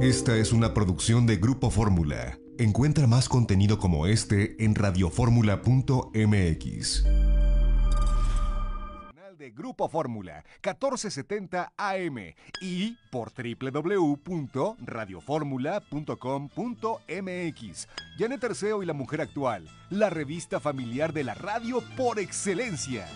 Esta es una producción de Grupo Fórmula. Encuentra más contenido como este en radioformula.mx. De Grupo Fórmula, 1470 AM y por www.radioformula.com.mx. Janet Terceo y la Mujer Actual, la revista familiar de la radio por excelencia.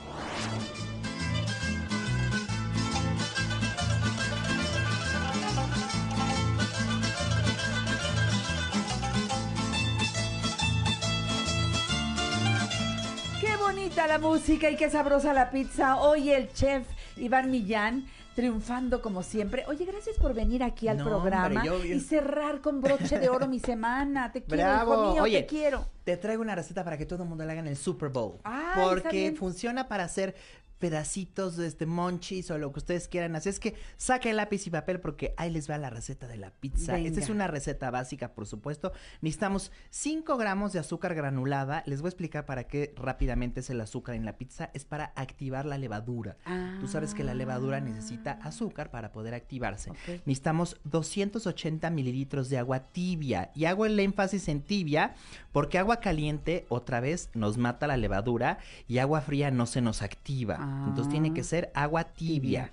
bonita la música y qué sabrosa la pizza. Hoy el chef Iván Millán triunfando como siempre. Oye, gracias por venir aquí al programa y cerrar con broche de oro mi semana. Te quiero, te quiero. Te traigo una receta para que todo el mundo la haga en el Super Bowl. Ah, porque funciona para hacer pedacitos de este monchis o lo que ustedes quieran. Así es que saquen lápiz y papel porque ahí les va la receta de la pizza. Esta es una receta básica, por supuesto. Necesitamos 5 gramos de azúcar granulada. Les voy a explicar para qué rápidamente es el azúcar en la pizza. Es para activar la levadura. Tú sabes que la levadura necesita ah. azúcar para poder activarse. Necesitamos 280 mililitros de agua tibia. Y hago el énfasis en tibia porque agua caliente otra vez nos mata la levadura y agua fría no se nos activa. Entonces tiene que ah. ser agua tibia.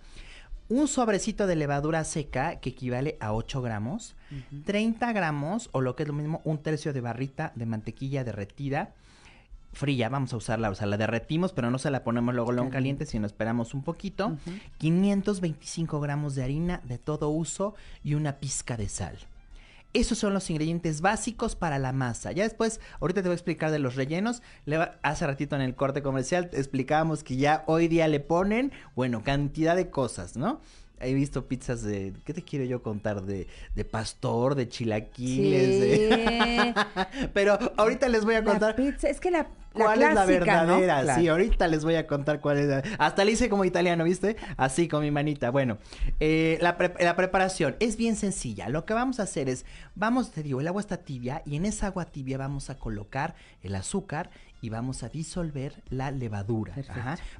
Un sobrecito de levadura seca, que equivale a 8 gramos, 30 gramos, o lo que es lo mismo, un tercio de barrita de mantequilla derretida, fría, vamos a usarla, o sea, la derretimos, pero no se la ponemos luego en caliente, sino esperamos un poquito. 525 gramos de harina de todo uso y una pizca de sal. Esos son los ingredientes básicos para la masa. Ya después, ahorita te voy a explicar de los rellenos. hace ratito en el corte comercial explicábamos que ya hoy día le ponen, bueno, cantidad de cosas, ¿no? He visto pizzas de, ¿qué te quiero yo contar? De, de pastor, de chilaquiles, sí. Pero ahorita les voy a contar... Pizza, es que la cuál es la verdadera. Sí, ahorita les voy a contar cuál es Hasta le hice como italiano, ¿viste? Así con mi manita. Bueno, eh, la, preparación es bien sencilla. Lo que vamos a hacer es, vamos, te digo, el agua está tibia y en esa agua tibia vamos a colocar el azúcar y vamos a disolver la levadura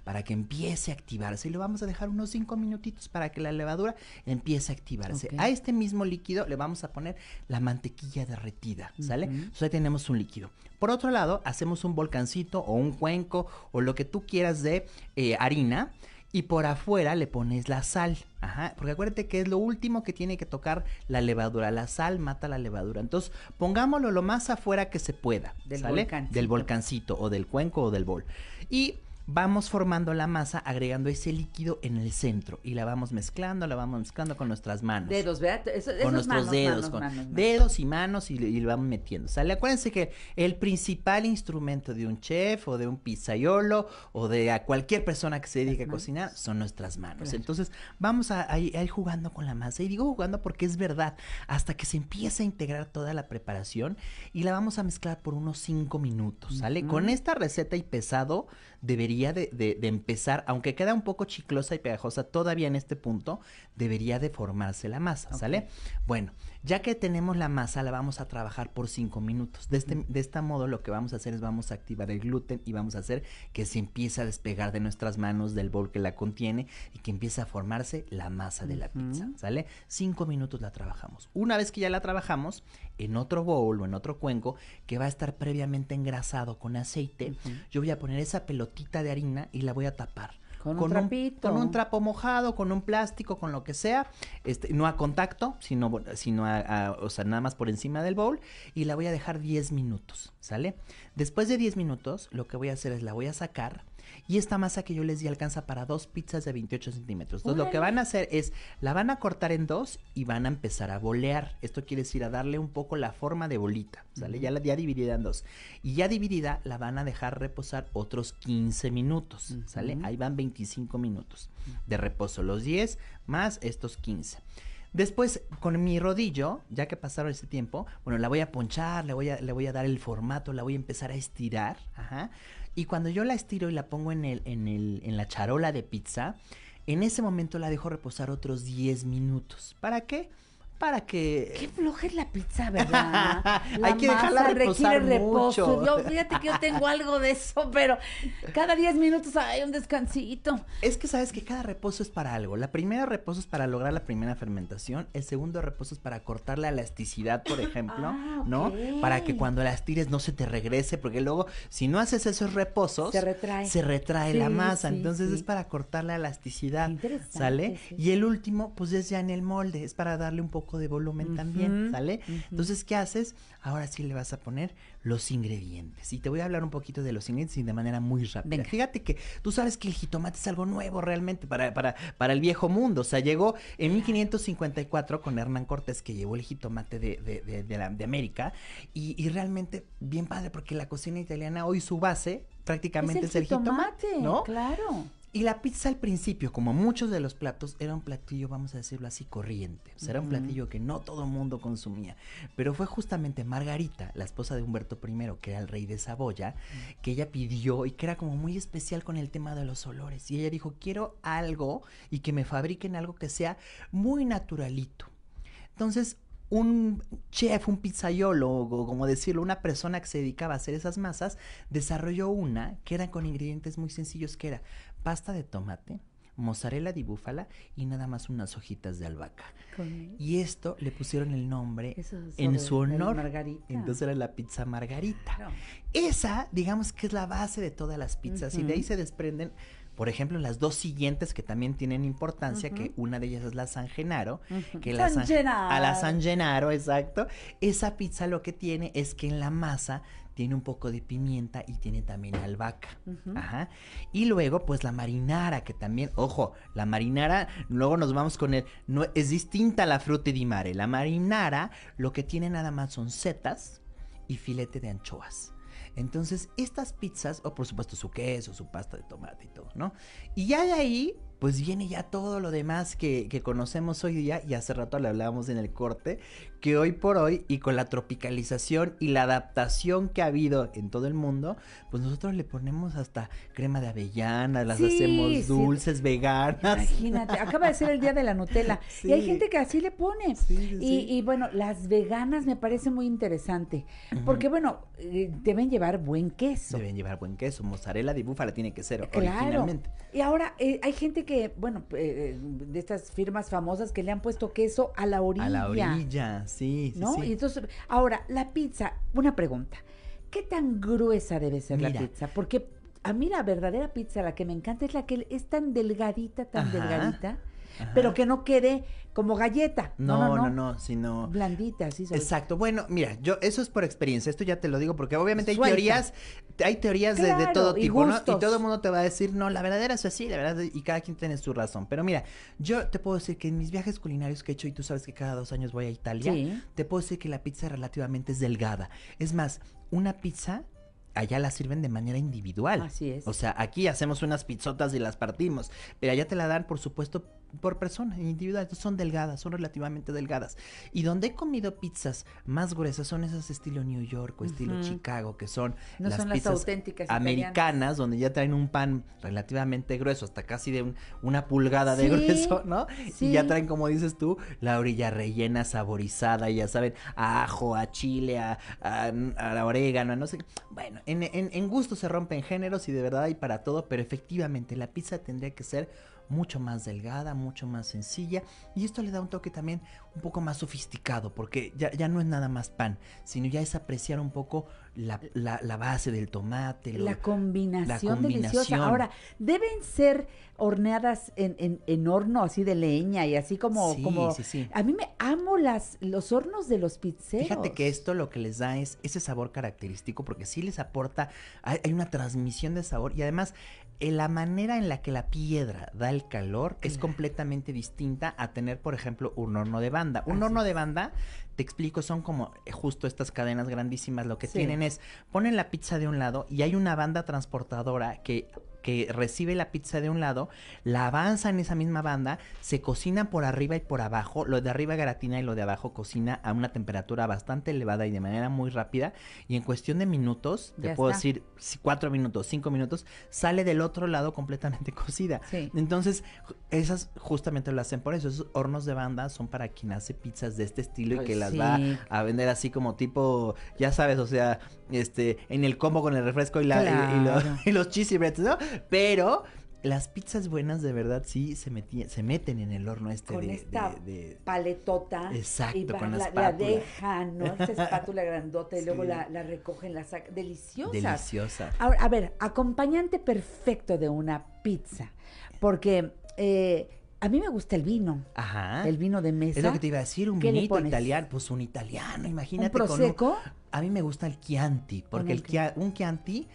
para que empiece a activarse. Y lo vamos a dejar unos 5 minutitos para que la levadura empiece a activarse. A este mismo líquido le vamos a poner la mantequilla derretida, ¿sale? Entonces ahí tenemos un líquido. Por otro lado, hacemos un volcancito o un cuenco o lo que tú quieras de eh, harina y por afuera le pones la sal. Ajá, porque acuérdate que es lo último que tiene que tocar la levadura. La sal mata la levadura. Entonces, pongámoslo lo más afuera que se pueda. Del ¿sale? Del volcancito o del cuenco o del bol. Y vamos formando la masa agregando ese líquido en el centro y la vamos mezclando, la vamos mezclando con nuestras manos. Dedos, ¿verdad? Eso, con nuestros dedos, con dedos y manos y, lo vamos metiendo. Sale, acuérdense que el principal instrumento de un chef o de un pizzaiolo o de a cualquier persona que se dedique a cocinar son nuestras manos. Entonces, vamos a, ir jugando con la masa y digo jugando porque es verdad, hasta que se empiece a integrar toda la preparación y la vamos a mezclar por unos 5 minutos, ¿sale? Con esta receta y pesado debería de, empezar, aunque queda un poco chiclosa y pegajosa todavía en este punto, debería de formarse la masa, ¿sale? Bueno, ya que tenemos la masa, la vamos a trabajar por 5 minutos. Este, de este, modo lo que vamos a hacer es vamos a activar el gluten y vamos a hacer que se empiece a despegar de nuestras manos del bol que la contiene y que empiece a formarse la masa de la pizza, ¿sale? 5 minutos la trabajamos. Una vez que ya la trabajamos, en otro bowl o en otro cuenco que va a estar previamente engrasado con aceite, yo voy a poner esa pelotita de harina y la voy a tapar con, un trapito. con un trapo mojado, con un plástico, con lo que sea. Este, no a contacto, sino, sino a, o sea, nada más por encima del bowl. Y la voy a dejar 10 minutos, ¿sale? Después de 10 minutos, lo que voy a hacer es la voy a sacar y esta masa que yo les di alcanza para dos pizzas de 28 centímetros. Entonces, lo que van a hacer es la van a cortar en dos y van a empezar a bolear. Esto quiere decir a darle un poco la forma de bolita, ¿sale? ya, la, ya dividida en dos. Y ya dividida la van a dejar reposar otros 15 minutos, ¿sale? Ahí van 25 minutos de reposo, los 10 más estos 15. Después, con mi rodillo, ya que pasaron ese tiempo, bueno, la voy a ponchar, le voy a, dar el formato, la voy a empezar a estirar. Ajá. Y cuando yo la estiro y la pongo en, en la charola de pizza, en ese momento la dejo reposar otros 10 minutos. ¿Para qué? para que. Qué floja es la pizza, ¿verdad? Hay que dejarla reposar requiere reposo. fíjate que yo tengo algo de eso, pero cada 10 minutos hay un descansito. Es que sabes que cada reposo es para algo. La primera reposo es para lograr la primera fermentación. El segundo reposo es para cortar la elasticidad, por ejemplo, ah, ¿no? Para que cuando las tires no se te regrese, porque luego, si no haces esos reposos, se retrae, se retrae la masa. Entonces es para cortar la elasticidad. ¿Sale? Y el último, pues es ya en el molde, es para darle un poco de volumen también, ¿sale? Entonces, ¿qué haces? Ahora sí le vas a poner los ingredientes. Y te voy a hablar un poquito de los ingredientes y de manera muy rápida. Fíjate que tú sabes que el jitomate es algo nuevo realmente para, para, el viejo mundo. O sea, llegó en 1554 con Hernán Cortés que llevó el jitomate de, América. Y, realmente bien padre porque la cocina italiana hoy su base prácticamente es el, jitomate, jitomate, ¿no? Claro. Y la pizza al principio, como muchos de los platos, era un platillo, vamos a decirlo así, corriente. O sea, era un platillo que no todo mundo consumía. Pero fue justamente Margarita, la esposa de Humberto I, que era el rey de Saboya, que ella pidió y que era como muy especial con el tema de los olores. Y ella dijo, quiero algo y que me fabriquen algo que sea muy naturalito. Entonces, un chef, un pizzaiólogo, como decirlo, una persona que se dedicaba a hacer esas masas, desarrolló una que era con ingredientes muy sencillos, que era pasta de tomate, mozzarella di búfala y nada más unas hojitas de albahaca. Y esto le pusieron el nombre en su honor. Entonces era la pizza margarita. Esa, digamos que es la base de todas las pizzas y de ahí se desprenden por ejemplo, las dos siguientes que también tienen importancia, que una de ellas es la San Genaro, que la San Genaro. a la San Genaro, exacto. Esa pizza lo que tiene es que en la masa tiene un poco de pimienta y tiene también albahaca. Y luego, pues la marinara, que también, ojo, la marinara, luego nos vamos con el, no, es distinta a la fruta di mare. La marinara lo que tiene nada más son setas y filete de anchoas. Entonces, estas pizzas, o por supuesto su queso, su pasta de tomate y todo, ¿no? Y ya de ahí, pues viene ya todo lo demás que, que, conocemos hoy día, y hace rato le hablábamos en el corte, que hoy por hoy y con la tropicalización y la adaptación que ha habido en todo el mundo, pues nosotros le ponemos hasta crema de avellana, las hacemos dulces, veganas. Imagínate, acaba de ser el día de la Nutella y hay gente que así le pone. Y, y, bueno, las veganas me parece muy interesante porque bueno, eh, deben llevar buen queso. Deben llevar buen queso, mozzarella de búfala tiene que ser claro. Y ahora eh, hay gente que, bueno, eh, de estas firmas famosas que le han puesto queso a la orilla. A la orilla, sí, sí. Y entonces, ahora, la pizza, una pregunta. ¿Qué tan gruesa debe ser la pizza? Porque a mí la verdadera pizza, la que me encanta, es la que es tan delgadita, tan delgadita pero que no quede como galleta. No, no, no, sino... Blandita, así. Exacto. Bueno, mira, yo eso es por experiencia, esto ya te lo digo, porque obviamente hay teorías, hay teorías de, todo tipo, Y todo el mundo te va a decir, no, la verdadera es así, la verdad, y cada quien tiene su razón. Pero mira, yo te puedo decir que en mis viajes culinarios que he hecho, y tú sabes que cada dos años voy a Italia, te puedo decir que la pizza relativamente es delgada. Es más, una pizza allá la sirven de manera individual. Así es. O sea, aquí hacemos unas pizzotas y las partimos, pero allá te la dan, por supuesto, por persona, individual. son delgadas, son relativamente delgadas. Y donde he comido pizzas más gruesas son esas estilo New York o estilo Chicago, que son, las, pizzas auténticas americanas, donde ya traen un pan relativamente grueso, hasta casi de una pulgada de grueso, ¿no? Y ya traen, como dices tú, la orilla rellena, saborizada, ya saben, a ajo, a chile, a, la orégano, no sé. Bueno, en, en gusto se rompen géneros y de verdad hay para todo, pero efectivamente la pizza tendría que ser mucho más delgada, mucho más sencilla. Y esto le da un toque también un poco más sofisticado, porque ya, no es nada más pan, sino ya es apreciar un poco la, la, base del tomate. la, combinación deliciosa. Ahora, deben ser horneadas en, horno así de leña y así como... como A mí me amo las, los hornos de los pizzeros. Fíjate que esto lo que les da es ese sabor característico, porque sí les aporta, hay una transmisión de sabor y además eh, la manera en la que la piedra da el calor es completamente distinta a tener, por ejemplo, un horno de banda. Un horno de banda, te explico, son como eh, justo estas cadenas grandísimas. Lo que tienen es, ponen la pizza de un lado y hay una banda transportadora que que recibe la pizza de un lado, la avanza en esa misma banda, se cocina por arriba y por abajo, lo de arriba gratina y lo de abajo cocina a una temperatura bastante elevada y de manera muy rápida, y en cuestión de minutos, te puedo decir cuatro minutos, cinco minutos, sale del otro lado completamente cocida. Entonces, esas justamente lo hacen por eso, esos hornos de banda son para quien hace pizzas de este estilo y que las va a vender así como tipo, ya sabes, o sea, este, en el combo con el refresco y, la, y cheesy breads, ¿no? Pero las pizzas buenas de verdad sí se, se meten en el horno este con de, paletota exacto con la, espátula. la dejan no Esa espátula grandota y luego la, recogen la sacan deliciosa deliciosa a ver acompañante perfecto de una pizza porque eh, a mí me gusta el vino. Ajá. El vino de mesa. Es lo que te iba a decir, un vinito italiano. Pues un italiano, imagínate. ¿Un prosecco? a mí me gusta el Chianti, porque el, un Chianti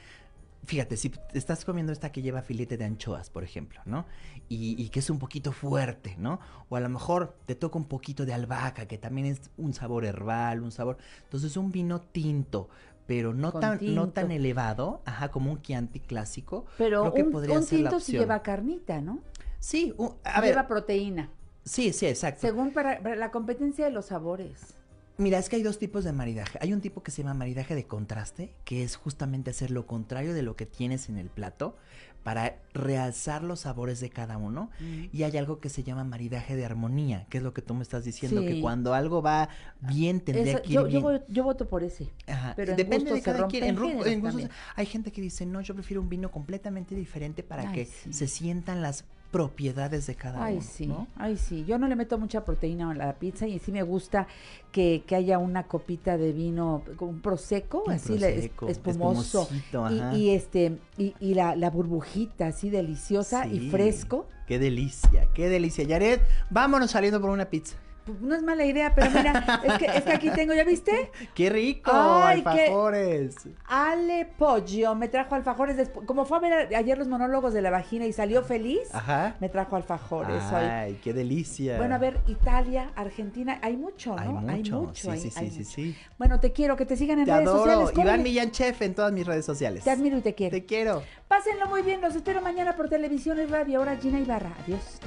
fíjate, si estás comiendo esta que lleva filete de anchoas, por ejemplo, ¿no? Y, que es un poquito fuerte, ¿no? O a lo mejor te toca un poquito de albahaca, que también es un sabor herbal, un sabor. Entonces, un vino tinto, pero no, tan, no tan elevado, ajá, como un Chianti clásico. Pero que un, un tinto si lleva carnita, ¿no? Sí, un, a lleva proteína. Sí, sí, exacto. Según para la competencia de los sabores. Mira, es que hay dos tipos de maridaje. Hay un tipo que se llama maridaje de contraste, que es justamente hacer lo contrario de lo que tienes en el plato para realzar los sabores de cada uno. Mm. Y hay algo que se llama maridaje de armonía, que es lo que tú me estás diciendo, que cuando algo va bien tendría que ir yo, bien. Yo, voto, yo, voto por ese. Pero depende de cada quien. En, en, hay gente que dice, no, yo prefiero un vino completamente diferente para que se sientan las propiedades de cada uno. Ay, sí. Yo no le meto mucha proteína a la pizza y sí me gusta que, haya una copita de vino, un prosecco, así es espumoso. Y, este, y, la, la, burbujita así deliciosa y fresco. Qué delicia, qué delicia. Yaret, vámonos saliendo por una pizza. Pues, no es mala idea, pero mira, es que, aquí tengo, ¿ya viste? ¡Qué rico! Ay, ¡Alfajores! Ale Poggio! me trajo alfajores. Después, como fue a ver ayer los monólogos de la vagina y salió feliz, me trajo alfajores. ¡Ay, qué delicia! Bueno, a ver, Italia, Argentina, hay mucho, ¿no? Hay mucho, sí, sí, sí, sí, Bueno, te quiero, que te sigan en te redes adoro. sociales. Iván Millán Chef en todas mis redes sociales. Te admiro y te quiero. Te quiero. Pásenlo muy bien, los espero mañana por televisión y radio. Ahora Gina Ibarra. Adiós.